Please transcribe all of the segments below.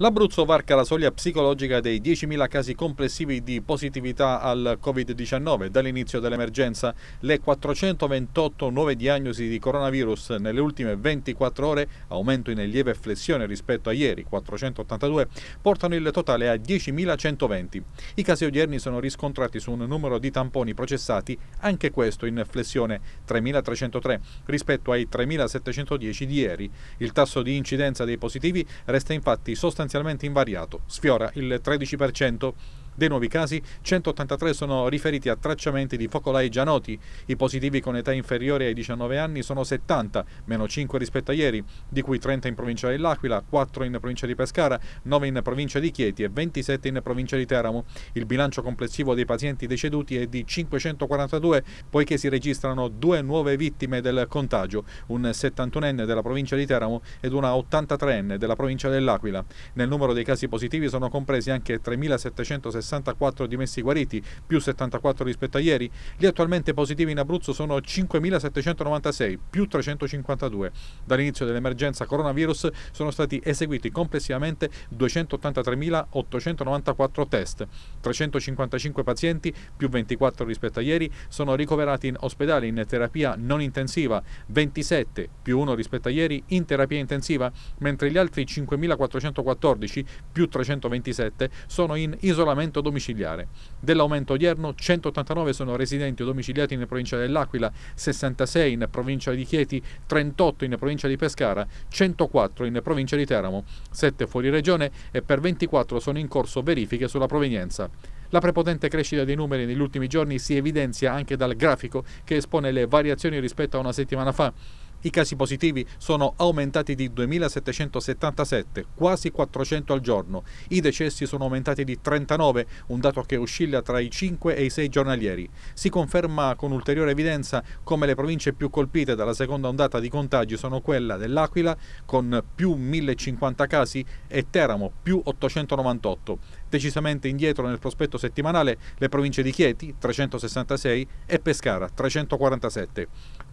L'Abruzzo varca la soglia psicologica dei 10.000 casi complessivi di positività al Covid-19 dall'inizio dell'emergenza. Le 428 nuove diagnosi di coronavirus nelle ultime 24 ore, aumento in lieve flessione rispetto a ieri, 482, portano il totale a 10.120. I casi odierni sono riscontrati su un numero di tamponi processati, anche questo in flessione, 3.303 rispetto ai 3.710 di ieri. Il tasso di incidenza dei positivi resta infatti sostanzialmente sostanzialmente invariato, sfiora il 13% dei nuovi casi, 183 sono riferiti a tracciamenti di focolai già noti. I positivi con età inferiore ai 19 anni sono 70, meno 5 rispetto a ieri, di cui 30 in provincia dell'Aquila, 4 in provincia di Pescara, 9 in provincia di Chieti e 27 in provincia di Teramo. Il bilancio complessivo dei pazienti deceduti è di 542, poiché si registrano due nuove vittime del contagio, un 71enne della provincia di Teramo ed una 83enne della provincia dell'Aquila. Nel numero dei casi positivi sono compresi anche 3.760 64 dimessi guariti, più 74 rispetto a ieri. Gli attualmente positivi in Abruzzo sono 5.796, più 352. Dall'inizio dell'emergenza coronavirus sono stati eseguiti complessivamente 283.894 test. 355 pazienti, più 24 rispetto a ieri, sono ricoverati in ospedale in terapia non intensiva, 27 più 1 rispetto a ieri in terapia intensiva, mentre gli altri 5.414 più 327 sono in isolamento l'arresto domiciliare. Dell'aumento odierno, 189 sono residenti o domiciliati in provincia dell'Aquila, 66 in provincia di Chieti, 38 in provincia di Pescara, 104 in provincia di Teramo, 7 fuori regione e per 24 sono in corso verifiche sulla provenienza. La prepotente crescita dei numeri negli ultimi giorni si evidenzia anche dal grafico che espone le variazioni rispetto a una settimana fa. I casi positivi sono aumentati di 2.777, quasi 400 al giorno. I decessi sono aumentati di 39, un dato che oscilla tra i 5 e i 6 giornalieri. Si conferma con ulteriore evidenza come le province più colpite dalla seconda ondata di contagi sono quella dell'Aquila con più 1.050 casi e Teramo più 898. Decisamente indietro nel prospetto settimanale le province di Chieti 366 e Pescara 347.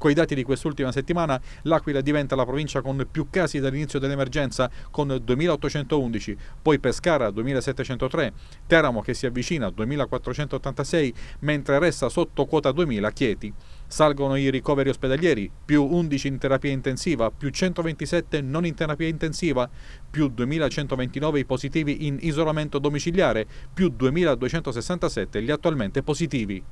Con i dati di quest'ultima settimana l'Aquila diventa la provincia con più casi dall'inizio dell'emergenza con 2.811, poi Pescara 2.703, Teramo che si avvicina 2.486 mentre resta sotto quota 2.000 Chieti. Salgono i ricoveri ospedalieri, più 11 in terapia intensiva, più 127 non in terapia intensiva, più 2.129 i positivi in isolamento domiciliare, più 2.267 gli attualmente positivi.